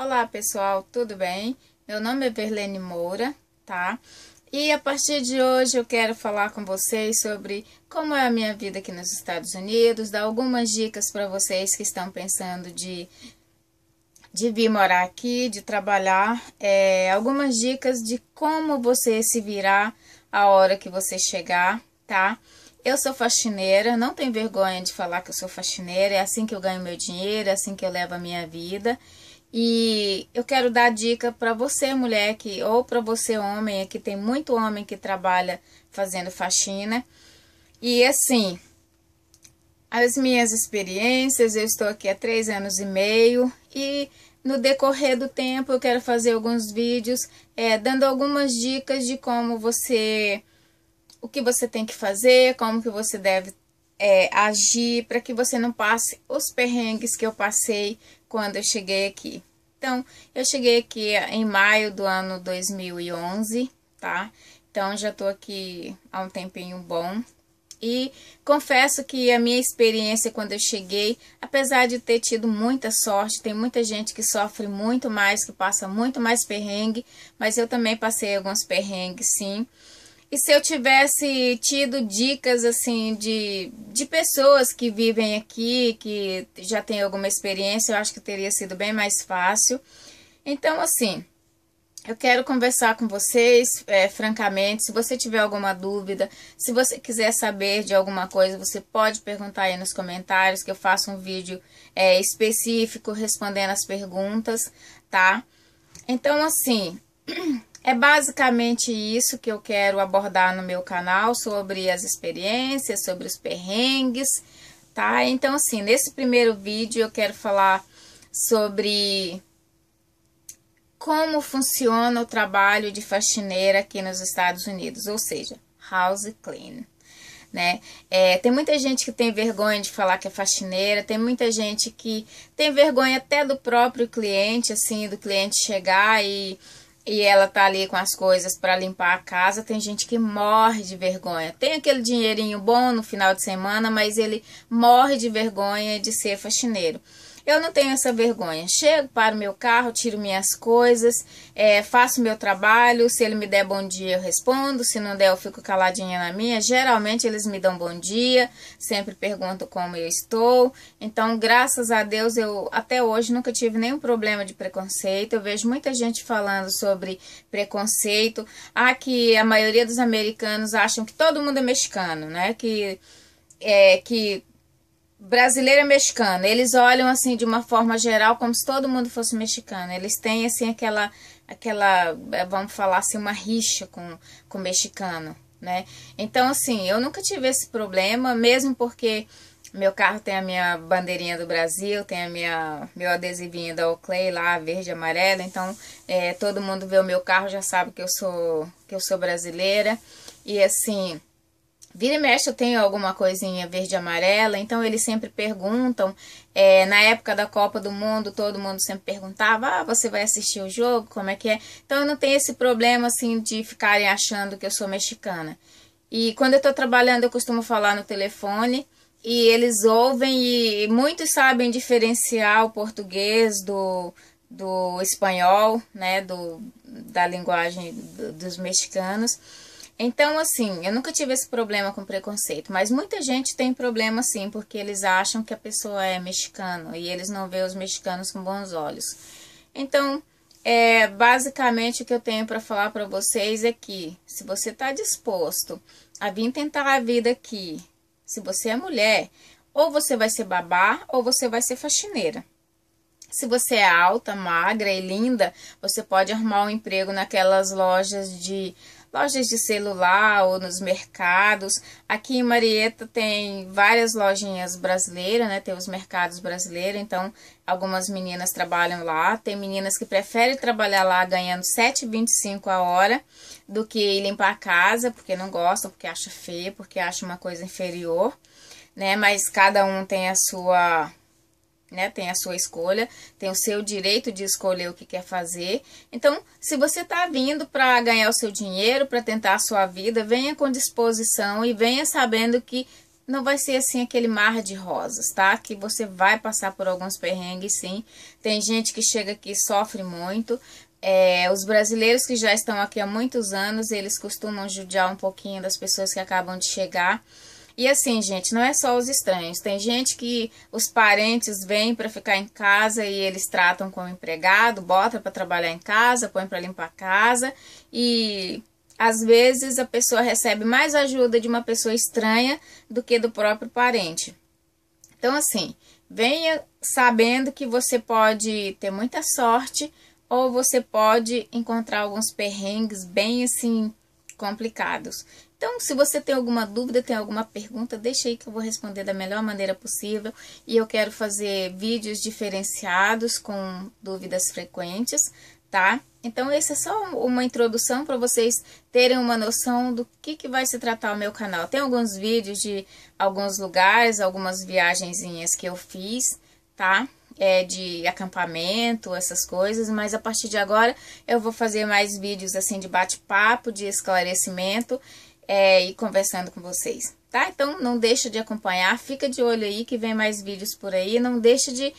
Olá, pessoal, tudo bem? Meu nome é Verlene Moura, tá? E a partir de hoje eu quero falar com vocês sobre como é a minha vida aqui nos Estados Unidos, dar algumas dicas para vocês que estão pensando de, de vir morar aqui, de trabalhar, é, algumas dicas de como você se virar a hora que você chegar, tá? Eu sou faxineira, não tenho vergonha de falar que eu sou faxineira, é assim que eu ganho meu dinheiro, é assim que eu levo a minha vida. E eu quero dar dica para você, mulher, que, ou para você, homem, que tem muito homem que trabalha fazendo faxina. E assim, as minhas experiências, eu estou aqui há três anos e meio e no decorrer do tempo eu quero fazer alguns vídeos é, dando algumas dicas de como você, o que você tem que fazer, como que você deve é, agir para que você não passe os perrengues que eu passei quando eu cheguei aqui. Então, eu cheguei aqui em maio do ano 2011, tá? Então, já tô aqui há um tempinho bom. E confesso que a minha experiência quando eu cheguei, apesar de ter tido muita sorte, tem muita gente que sofre muito mais, que passa muito mais perrengue, mas eu também passei alguns perrengues, sim. E se eu tivesse tido dicas assim de, de pessoas que vivem aqui, que já têm alguma experiência, eu acho que teria sido bem mais fácil. Então, assim, eu quero conversar com vocês, é, francamente. Se você tiver alguma dúvida, se você quiser saber de alguma coisa, você pode perguntar aí nos comentários, que eu faço um vídeo é, específico respondendo as perguntas, tá? Então, assim, É basicamente isso que eu quero abordar no meu canal sobre as experiências, sobre os perrengues, tá? Então, assim, nesse primeiro vídeo eu quero falar sobre como funciona o trabalho de faxineira aqui nos Estados Unidos, ou seja, house clean. Né? É, tem muita gente que tem vergonha de falar que é faxineira, tem muita gente que tem vergonha até do próprio cliente, assim, do cliente chegar e e ela tá ali com as coisas para limpar a casa, tem gente que morre de vergonha. Tem aquele dinheirinho bom no final de semana, mas ele morre de vergonha de ser faxineiro. Eu não tenho essa vergonha. Chego, paro meu carro, tiro minhas coisas, é, faço meu trabalho. Se ele me der bom dia, eu respondo. Se não der, eu fico caladinha na minha. Geralmente eles me dão bom dia, sempre perguntam como eu estou. Então, graças a Deus, eu até hoje nunca tive nenhum problema de preconceito. Eu vejo muita gente falando sobre preconceito. Há que a maioria dos americanos acham que todo mundo é mexicano, né? Que é, que brasileiro e é mexicano, eles olham assim de uma forma geral como se todo mundo fosse mexicano. Eles têm assim aquela aquela, eh, vamos falar assim, uma rixa com com o mexicano, né? Então assim, eu nunca tive esse problema, mesmo porque meu carro tem a minha bandeirinha do Brasil, tem a minha meu adesivinho da Oakley lá, verde e amarelo. Então, é, todo mundo vê o meu carro já sabe que eu sou que eu sou brasileira. E assim, Vira e mexe eu tenho alguma coisinha verde e amarela, então eles sempre perguntam. É, na época da Copa do Mundo, todo mundo sempre perguntava: ah, você vai assistir o jogo? Como é que é? Então eu não tenho esse problema assim de ficarem achando que eu sou mexicana. E quando eu estou trabalhando, eu costumo falar no telefone e eles ouvem e muitos sabem diferenciar o português do, do espanhol, né, do, da linguagem do, dos mexicanos. Então, assim, eu nunca tive esse problema com preconceito, mas muita gente tem problema sim, porque eles acham que a pessoa é mexicano e eles não veem os mexicanos com bons olhos. Então, é, basicamente o que eu tenho para falar para vocês é que se você está disposto a vir tentar a vida aqui, se você é mulher, ou você vai ser babá ou você vai ser faxineira. Se você é alta, magra e linda, você pode arrumar um emprego naquelas lojas de lojas de celular ou nos mercados. Aqui em Marieta tem várias lojinhas brasileiras, né? Tem os mercados brasileiros, então algumas meninas trabalham lá. Tem meninas que preferem trabalhar lá ganhando 7,25 a hora do que limpar a casa, porque não gostam, porque acha feio, porque acha uma coisa inferior, né? Mas cada um tem a sua né? Tem a sua escolha, tem o seu direito de escolher o que quer fazer. Então, se você está vindo para ganhar o seu dinheiro, para tentar a sua vida, venha com disposição e venha sabendo que não vai ser assim aquele mar de rosas, tá? Que você vai passar por alguns perrengues, sim. Tem gente que chega aqui e sofre muito. É, os brasileiros que já estão aqui há muitos anos, eles costumam judiar um pouquinho das pessoas que acabam de chegar. E assim, gente, não é só os estranhos. Tem gente que os parentes vêm para ficar em casa e eles tratam como empregado, bota para trabalhar em casa, põe para limpar a casa e às vezes a pessoa recebe mais ajuda de uma pessoa estranha do que do próprio parente. Então, assim, venha sabendo que você pode ter muita sorte ou você pode encontrar alguns perrengues bem assim complicados. Então, se você tem alguma dúvida, tem alguma pergunta, deixa aí que eu vou responder da melhor maneira possível. E eu quero fazer vídeos diferenciados com dúvidas frequentes, tá? Então, essa é só uma introdução para vocês terem uma noção do que, que vai se tratar o meu canal. Tem alguns vídeos de alguns lugares, algumas viagenzinhas que eu fiz, tá? É, de acampamento, essas coisas, mas a partir de agora eu vou fazer mais vídeos assim de bate-papo, de esclarecimento é, e conversando com vocês. Tá? Então, não deixa de acompanhar, fica de olho aí que vem mais vídeos por aí. Não deixa de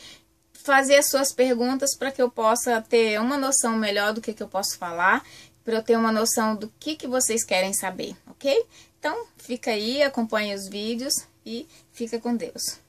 fazer as suas perguntas para que eu possa ter uma noção melhor do que, que eu posso falar, para eu ter uma noção do que, que vocês querem saber, ok? Então, fica aí, acompanha os vídeos e fica com Deus.